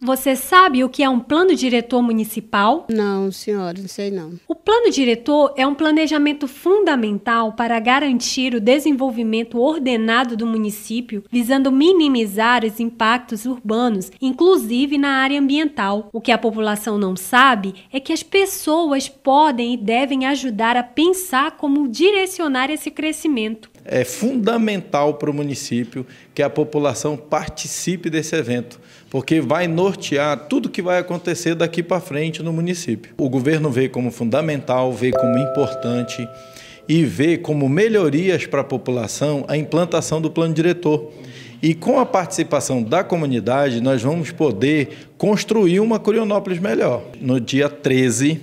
Você sabe o que é um plano diretor municipal? Não, senhora, não sei não. O plano diretor é um planejamento fundamental para garantir o desenvolvimento ordenado do município, visando minimizar os impactos urbanos, inclusive na área ambiental. O que a população não sabe é que as pessoas podem e devem ajudar a pensar como direcionar esse crescimento é fundamental para o município que a população participe desse evento, porque vai nortear tudo que vai acontecer daqui para frente no município. O governo vê como fundamental, vê como importante e vê como melhorias para a população a implantação do plano diretor. E com a participação da comunidade, nós vamos poder construir uma Curionópolis melhor. No dia 13,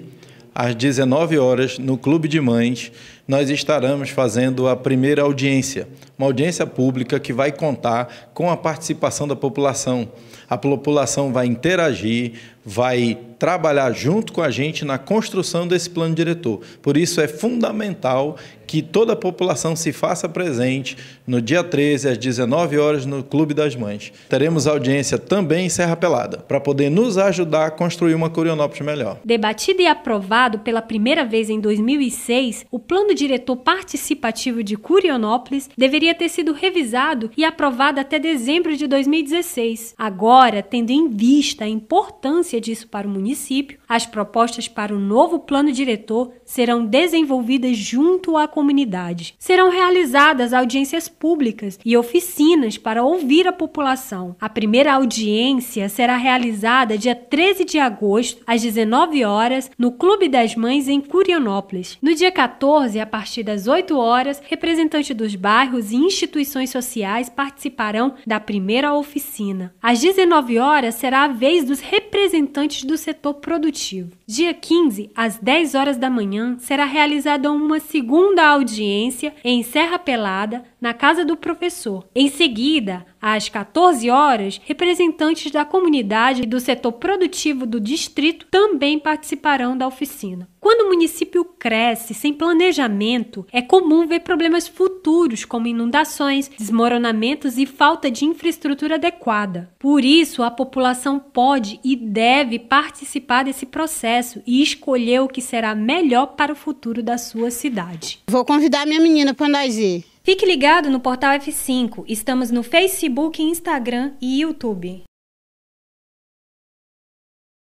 às 19 horas, no Clube de Mães, nós estaremos fazendo a primeira audiência, uma audiência pública que vai contar com a participação da população. A população vai interagir, vai trabalhar junto com a gente na construção desse plano diretor. Por isso é fundamental que toda a população se faça presente no dia 13 às 19 horas no Clube das Mães. Teremos audiência também em Serra Pelada para poder nos ajudar a construir uma Curionópolis melhor. Debatido e aprovado pela primeira vez em 2006, o plano plano diretor participativo de Curionópolis deveria ter sido revisado e aprovado até dezembro de 2016. Agora, tendo em vista a importância disso para o município, as propostas para o novo plano diretor serão desenvolvidas junto à comunidade. Serão realizadas audiências públicas e oficinas para ouvir a população. A primeira audiência será realizada dia 13 de agosto, às 19 horas, no Clube das Mães em Curionópolis. No dia 14, a partir das 8 horas, representantes dos bairros e instituições sociais participarão da primeira oficina. Às 19 horas será a vez dos representantes do setor produtivo. Dia 15, às 10 horas da manhã, será realizada uma segunda audiência em Serra Pelada, na casa do professor. Em seguida, às 14 horas, representantes da comunidade e do setor produtivo do distrito também participarão da oficina. Quando o município cresce sem planejamento, é comum ver problemas futuros como inundações, desmoronamentos e falta de infraestrutura adequada. Por isso, a população pode e deve participar desse processo e escolher o que será melhor para o futuro da sua cidade. Vou convidar minha menina para nós ir. Fique ligado no portal F5. Estamos no Facebook, Instagram e YouTube.